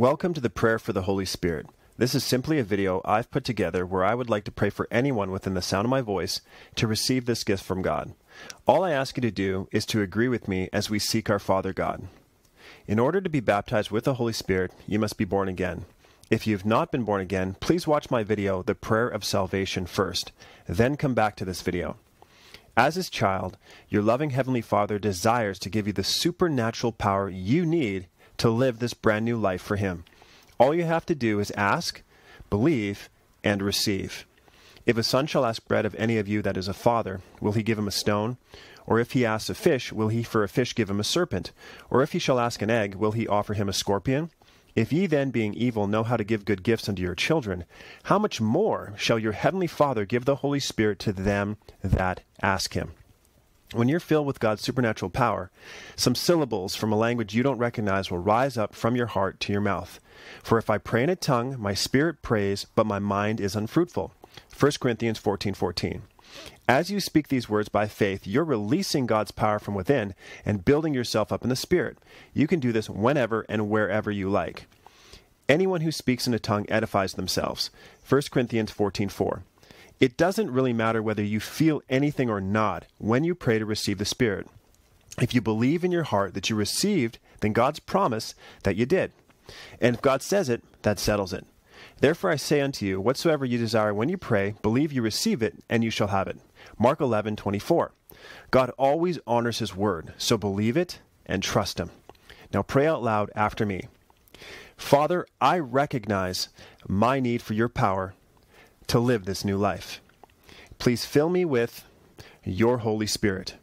Welcome to the Prayer for the Holy Spirit. This is simply a video I've put together where I would like to pray for anyone within the sound of my voice to receive this gift from God. All I ask you to do is to agree with me as we seek our Father God. In order to be baptized with the Holy Spirit, you must be born again. If you've not been born again, please watch my video, The Prayer of Salvation, first, then come back to this video. As his child, your loving Heavenly Father desires to give you the supernatural power you need to live this brand new life for Him. All you have to do is ask, believe, and receive. If a son shall ask bread of any of you that is a father, will he give him a stone? Or if he asks a fish, will he for a fish give him a serpent? Or if he shall ask an egg, will he offer him a scorpion? If ye then, being evil, know how to give good gifts unto your children, how much more shall your heavenly Father give the Holy Spirit to them that ask him? When you're filled with God's supernatural power, some syllables from a language you don't recognize will rise up from your heart to your mouth. For if I pray in a tongue, my spirit prays, but my mind is unfruitful. 1 Corinthians 14 14. As you speak these words by faith, you're releasing God's power from within and building yourself up in the Spirit. You can do this whenever and wherever you like. Anyone who speaks in a tongue edifies themselves. 1 Corinthians 14 4. It doesn't really matter whether you feel anything or not when you pray to receive the Spirit. If you believe in your heart that you received, then God's promise that you did. And if God says it, that settles it. Therefore I say unto you, whatsoever you desire when you pray, believe you receive it, and you shall have it. Mark 11, 24. God always honors his word, so believe it and trust him. Now pray out loud after me. Father, I recognize my need for your power to live this new life. Please fill me with your Holy Spirit.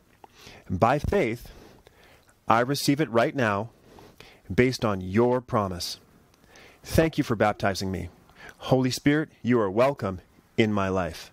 By faith, I receive it right now based on your promise. Thank you for baptizing me. Holy Spirit, you are welcome in my life.